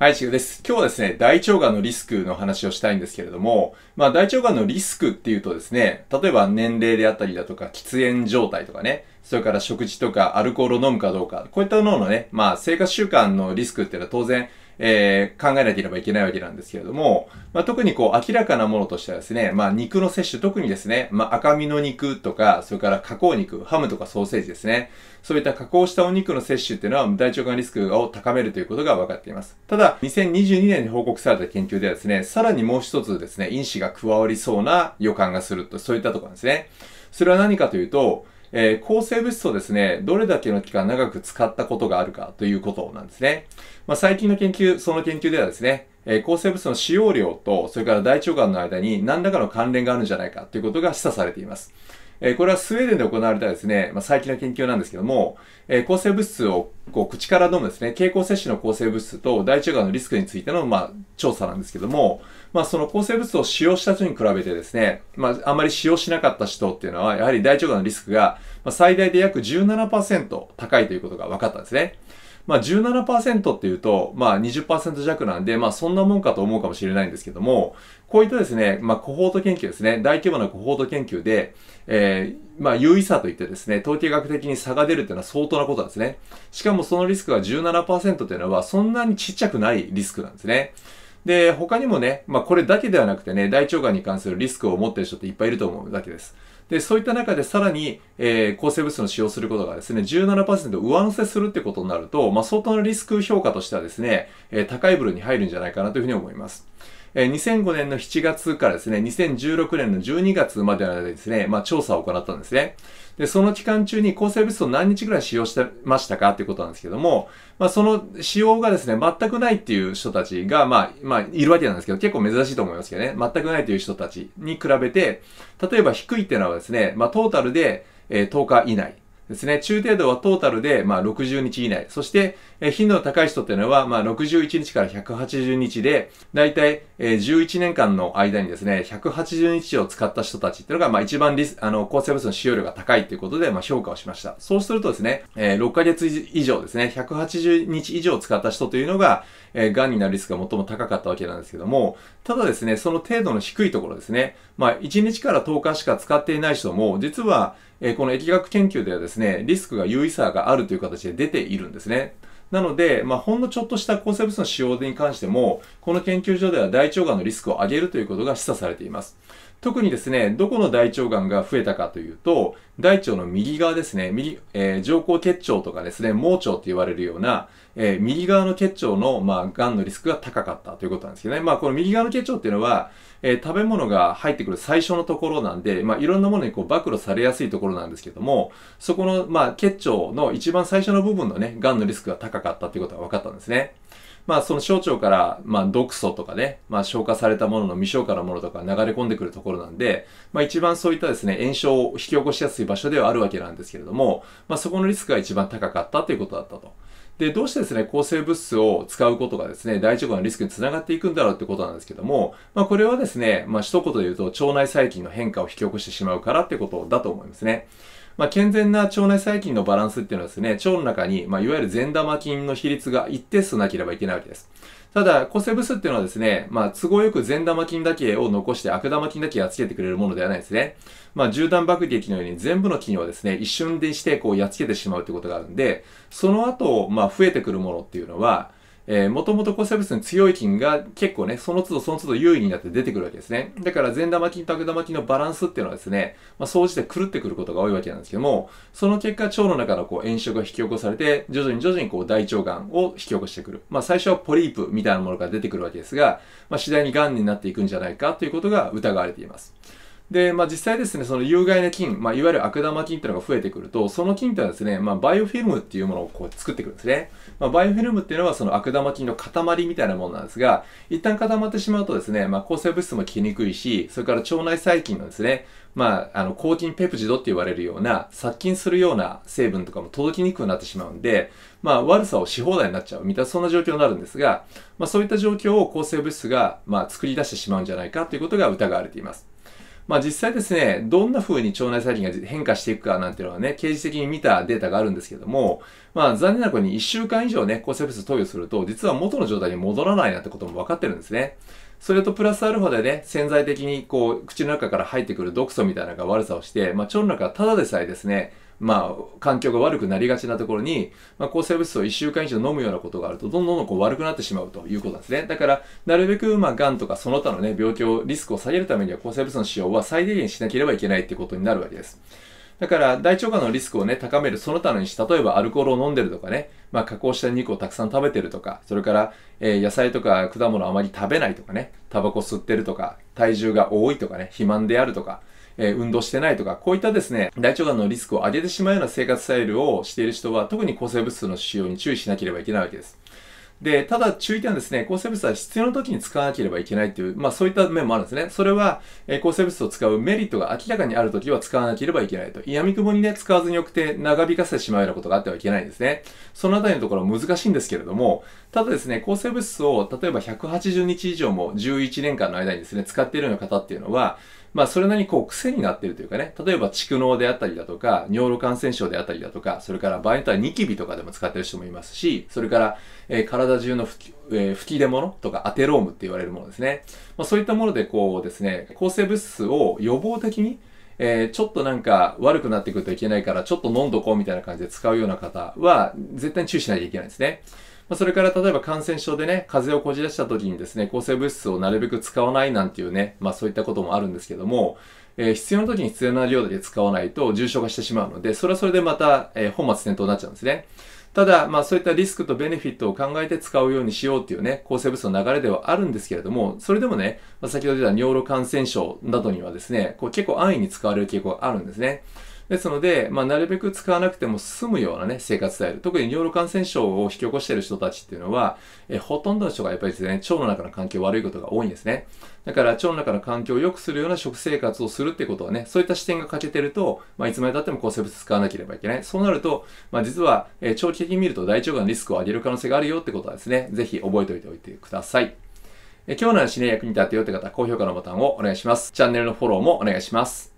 はい、しげです。今日はですね、大腸がんのリスクの話をしたいんですけれども、まあ大腸がんのリスクっていうとですね、例えば年齢であったりだとか、喫煙状態とかね、それから食事とかアルコールを飲むかどうか、こういったもののね、まあ生活習慣のリスクっていうのは当然えー、考えなければいけないわけなんですけれども、まあ、特にこう明らかなものとしてはですね、まあ、肉の摂取、特にですね、まあ、赤身の肉とか、それから加工肉、ハムとかソーセージですね、そういった加工したお肉の摂取っていうのは大腸がんリスクを高めるということが分かっています。ただ、2022年に報告された研究ではですね、さらにもう一つですね、因子が加わりそうな予感がすると、そういったところなんですね。それは何かというと、えー、抗生物質をですね、どれだけの期間長く使ったことがあるかということなんですね。まあ、最近の研究、その研究ではですね、えー、抗生物の使用量と、それから大腸がんの間に何らかの関連があるんじゃないかということが示唆されています。えこれはスウェーデンで行われたですね、まあ、最近の研究なんですけども、え抗生物質をこう口から飲むですね、経口摂取の抗生物質と大腸がんのリスクについての、まあ、調査なんですけども、まあ、その抗生物質を使用した人に比べてですね、まあ、あまり使用しなかった人っていうのは、やはり大腸がんのリスクが最大で約17%高いということが分かったんですね。まあ17%っていうと、まあ20%弱なんで、まあそんなもんかと思うかもしれないんですけども、こういったですね、まあコホート研究ですね、大規模なコホート研究で、えー、まあ優位差といってですね、統計学的に差が出るっていうのは相当なことなんですね。しかもそのリスクが17%っていうのはそんなにちっちゃくないリスクなんですね。で、他にもね、まあこれだけではなくてね、大腸がんに関するリスクを持ってる人っていっぱいいると思うだけです。で、そういった中でさらに、えー、抗生物質の使用することがですね、17%上乗せするってことになると、まあ、相当なリスク評価としてはですね、えー、高い部類に入るんじゃないかなというふうに思います。えー、2005年の7月からですね、2016年の12月までの間ですね、まあ、調査を行ったんですね。で、その期間中に抗生物質を何日ぐらい使用してましたかっていうことなんですけども、まあ、その使用がですね、全くないっていう人たちが、まあ、まあ、いるわけなんですけど、結構珍しいと思いますけどね、全くないという人たちに比べて、例えば低いっていうのはですね、まあ、トータルで、えー、10日以内。ですね。中程度はトータルで、まあ、60日以内。そして、え頻度の高い人っていうのは、まあ、61日から180日で、だいたいえー、11年間の間にですね、180日を使った人たちっていうのが、まあ一番リス、あの、抗生物の使用量が高いっていうことで、まあ評価をしました。そうするとですね、えー、6ヶ月以上ですね、180日以上使った人というのが、えー、癌になるリスクが最も高かったわけなんですけども、ただですね、その程度の低いところですね、まあ1日から10日しか使っていない人も、実は、えー、この疫学研究ではですね、リスクが優位差があるという形で出ているんですね。なので、まあ、ほんのちょっとした抗生物の使用に関しても、この研究所では大腸がんのリスクを上げるということが示唆されています。特にですね、どこの大腸がんが増えたかというと、大腸の右側ですね、右、えー、上行結腸とかですね、盲腸って言われるような、えー、右側の結腸の、まあ、癌のリスクが高かったということなんですけどね。まあ、この右側の結腸っていうのは、えー、食べ物が入ってくる最初のところなんで、まあ、いろんなものにこう暴露されやすいところなんですけども、そこの、まあ、結腸の一番最初の部分のね、癌のリスクが高かったということが分かったんですね。まあ、その小腸から、まあ、毒素とかね、まあ、消化されたものの未消化のものとか流れ込んでくるところなんで、まあ、一番そういったですね、炎症を引き起こしやすい場所ではあるわけなんですけれども、まあ、そこのリスクが一番高かったということだったと。で、どうしてですね、抗生物質を使うことがですね、大腸がんのリスクにつながっていくんだろうってことなんですけども、まあこれはですね、まあ一言で言うと腸内細菌の変化を引き起こしてしまうからってことだと思いますね。まあ、健全な腸内細菌のバランスっていうのはですね、腸の中に、まあ、いわゆる善玉菌の比率が一定数なければいけないわけです。ただ、コセブスっていうのはですね、まあ、都合よく善玉菌だけを残して悪玉菌だけやっつけてくれるものではないですね。まあ、銃弾爆撃のように全部の菌をですね、一瞬でしてこうやっつけてしまうってことがあるんで、その後、まあ、増えてくるものっていうのは、えー、もともと抗生物質に強い菌が結構ね、その都度その都度優位になって出てくるわけですね。だから善玉菌と悪玉菌のバランスっていうのはですね、まあ、総じて狂ってくることが多いわけなんですけども、その結果腸の中のこう炎症が引き起こされて、徐々に徐々にこう大腸がんを引き起こしてくる。まあ最初はポリープみたいなものが出てくるわけですが、まあ次第に癌になっていくんじゃないかということが疑われています。で、まあ、実際ですね、その有害な菌、まあ、いわゆる悪玉菌っていうのが増えてくると、その菌ってのはですね、まあ、バイオフィルムっていうものをこう作ってくるんですね。まあ、バイオフィルムっていうのはその悪玉菌の塊みたいなものなんですが、一旦固まってしまうとですね、まあ、抗生物質も効きにくいし、それから腸内細菌のですね、まあ、あの、抗菌ペプジドって言われるような、殺菌するような成分とかも届きにくくなってしまうんで、まあ、悪さをし放題になっちゃうみたいな、そんな状況になるんですが、まあ、そういった状況を抗生物質が、まあ、作り出してしまうんじゃないかということが疑われています。まあ実際ですね、どんな風に腸内細菌が変化していくかなんていうのはね、刑事的に見たデータがあるんですけども、まあ残念なことに1週間以上ね、抗生物質投与すると、実は元の状態に戻らないなってことも分かってるんですね。それとプラスアルファでね、潜在的にこう、口の中から入ってくる毒素みたいなのが悪さをして、まあ腸の中はただでさえですね、まあ、環境が悪くなりがちなところに、まあ、抗生物質を1週間以上飲むようなことがあると、どんどんこう悪くなってしまうということなんですね。だから、なるべく、まあ、癌とかその他のね、病気を、リスクを下げるためには抗生物質の使用は最低限しなければいけないってことになるわけです。だから、大腸がんのリスクをね、高めるその他のにし、例えばアルコールを飲んでるとかね、まあ、加工した肉をたくさん食べてるとか、それから、えー、野菜とか果物をあまり食べないとかね、タバコ吸ってるとか、体重が多いとかね、肥満であるとか、え運動してないとか、こういったですね、大腸がんのリスクを上げてしまうような生活スタイルをしている人は、特に抗生物質の使用に注意しなければいけないわけです。で、ただ注意点はですね、抗生物質は必要な時に使わなければいけないという、まあそういった面もあるんですね。それは、えー、抗生物質を使うメリットが明らかにある時は使わなければいけないと。嫌くもにね、使わずによくて長引かせてしまうようなことがあってはいけないんですね。そのあたりのところは難しいんですけれども、ただですね、抗生物質を例えば180日以上も11年間の間にですね、使っているような方っていうのは、まあ、それなりにこう癖になってるというかね、例えば蓄膿であったりだとか、尿路感染症であったりだとか、それから場合によってはニキビとかでも使ってる人もいますし、それから、えー、体中の吹き,、えー、吹き出物とかアテロームって言われるものですね。まあ、そういったものでこうですね、抗生物質を予防的にえー、ちょっとなんか悪くなってくるといけないから、ちょっと飲んどこうみたいな感じで使うような方は、絶対に注意しないといけないんですね。まあ、それから例えば感染症でね、風邪をこじらした時にですね、抗生物質をなるべく使わないなんていうね、まあそういったこともあるんですけども、えー、必要な時に必要な量だけ使わないと重症化してしまうので、それはそれでまた、えー、本末転倒になっちゃうんですね。ただ、まあそういったリスクとベネフィットを考えて使うようにしようっていうね、抗生物質の流れではあるんですけれども、それでもね、まあ、先ほど出た尿路感染症などにはですね、こう結構安易に使われる傾向があるんですね。ですので、まあ、なるべく使わなくても済むようなね、生活スタイル。特に尿路感染症を引き起こしている人たちっていうのは、えほとんどの人がやっぱりですね、腸の中の環境悪いことが多いんですね。だから腸の中の環境を良くするような食生活をするってことはね、そういった視点が欠けてると、まあ、いつまで経っても抗生物使わなければいけない。そうなると、まあ、実は、え長期的に見ると大腸がんのリスクを上げる可能性があるよってことはですね、ぜひ覚えておいておいてください。え今日の話ね、役に立ってよって方、高評価のボタンをお願いします。チャンネルのフォローもお願いします。